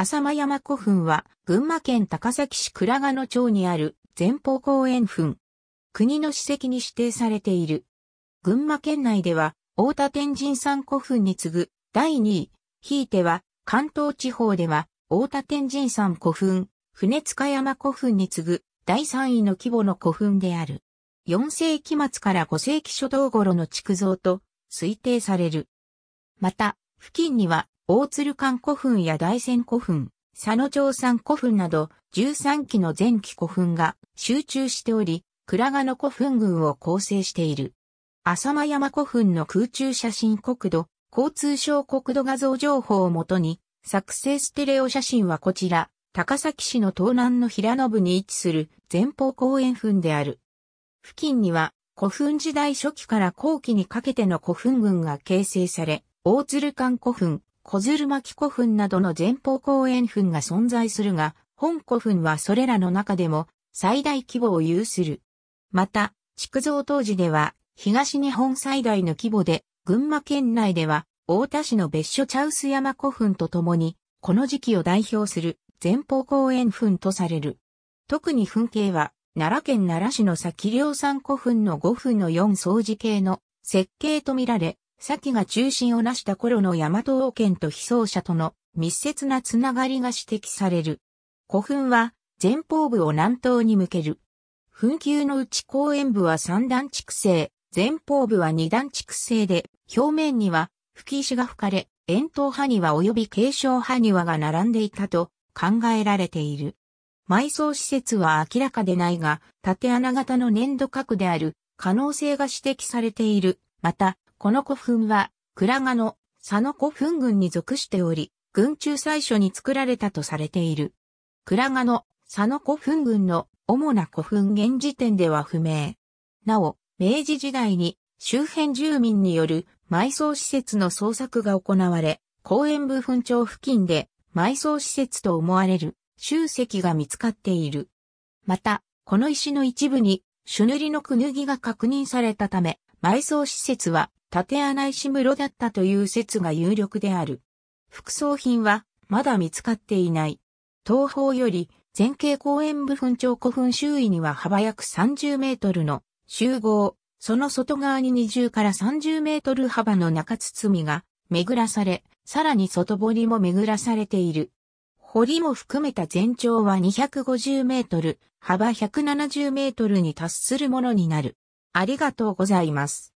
浅間山古墳は、群馬県高崎市倉賀野町にある前方公園墳。国の史跡に指定されている。群馬県内では、大田天神山古墳に次ぐ第2位、ひいては、関東地方では、大田天神山古墳、船塚山古墳に次ぐ第3位の規模の古墳である。4世紀末から5世紀初頭頃の築造と推定される。また、付近には大鶴館古墳や大仙古墳、佐野町山古墳など13基の前期古墳が集中しており、倉賀野古墳群を構成している。浅間山古墳の空中写真国土、交通省国土画像情報をもとに、作成ステレオ写真はこちら、高崎市の東南の平野部に位置する前方公園墳である。付近には古墳時代初期から後期にかけての古墳群が形成され、大鶴館古墳、小鶴巻古墳などの前方後円墳が存在するが、本古墳はそれらの中でも最大規模を有する。また、築造当時では東日本最大の規模で、群馬県内では大田市の別所茶臼山古墳とともに、この時期を代表する前方後円墳とされる。特に墳形は、奈良県奈良市の先良山古墳の5分の4掃除系の設計とみられ、先が中心を成した頃の大和王権と被葬者との密接なつながりが指摘される。古墳は前方部を南東に向ける。墳丘のうち公園部は三段築成、前方部は二段築成で、表面には吹石が吹かれ、円筒埴輪及び継承埴輪が並んでいたと考えられている。埋葬施設は明らかでないが、縦穴型の粘土核である可能性が指摘されている。また、この古墳は、倉賀の佐野古墳群に属しており、群中最初に作られたとされている。倉賀の佐野古墳群の主な古墳現時点では不明。なお、明治時代に周辺住民による埋葬施設の捜索が行われ、公園部墳町付近で埋葬施設と思われる集積が見つかっている。また、この石の一部に朱塗りのくぬぎが確認されたため、埋葬施設は縦穴石室だったという説が有力である。副葬品はまだ見つかっていない。東方より前景公園部分町古墳周囲には幅約30メートルの集合、その外側に20から30メートル幅の中包みが巡らされ、さらに外堀も巡らされている。堀も含めた全長は250メートル、幅170メートルに達するものになる。ありがとうございます。